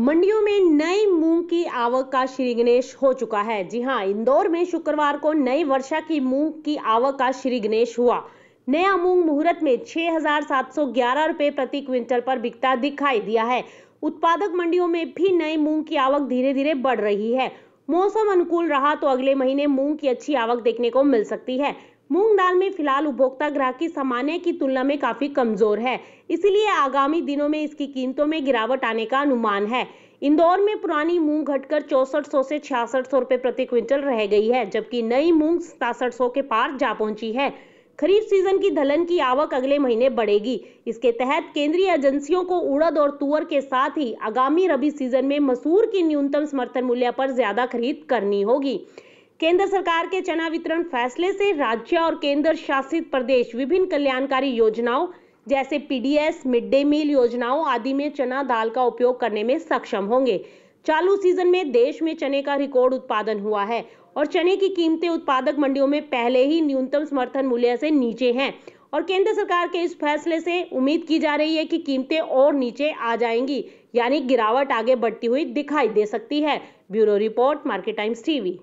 मंडियों में नई मूंग की आवक का श्री गणेश हो चुका है जी हाँ इंदौर में शुक्रवार को नई वर्षा की मूंग की आवक का श्री गणेश हुआ नया मूंग मुहूर्त में 6,711 रुपए प्रति क्विंटल पर बिकता दिखाई दिया है उत्पादक मंडियों में भी नई मूंग की आवक धीरे धीरे बढ़ रही है मौसम अनुकूल रहा तो अगले महीने मूंग की अच्छी आवक देखने को मिल सकती है मूंग दाल में फिलहाल उपभोक्ता ग्राहक की सामान्य की तुलना में काफी कमजोर है इसलिए आगामी दिनों में इसकी कीमतों में गिरावट आने का अनुमान है इंदौर में पुरानी मूंग घटकर चौसठ सौ से छियासठ सौ रुपए प्रति क्विंटल रह गई है जबकि नई मूंग सतासठ सौ के पार जा पहुंची है खरीफ सीजन की दलहन की आवक अगले महीने बढ़ेगी इसके तहत केंद्रीय एजेंसियों को उड़द और तुअर के साथ ही आगामी रबी सीजन में मसूर की न्यूनतम समर्थन मूल्य पर ज्यादा खरीद करनी होगी केंद्र सरकार के चना वितरण फैसले से राज्य और केंद्र शासित प्रदेश विभिन्न कल्याणकारी योजनाओं जैसे पीडीएस मिड डे मील योजनाओं आदि में चना दाल का उपयोग करने में सक्षम होंगे चालू सीजन में देश में चने का रिकॉर्ड उत्पादन हुआ है और चने की कीमतें उत्पादक मंडियों में पहले ही न्यूनतम समर्थन मूल्य से नीचे हैं और केंद्र सरकार के इस फैसले से उम्मीद की जा रही है कि कीमतें और नीचे आ जाएंगी यानी गिरावट आगे बढ़ती हुई दिखाई दे सकती है bureau report Market Times TV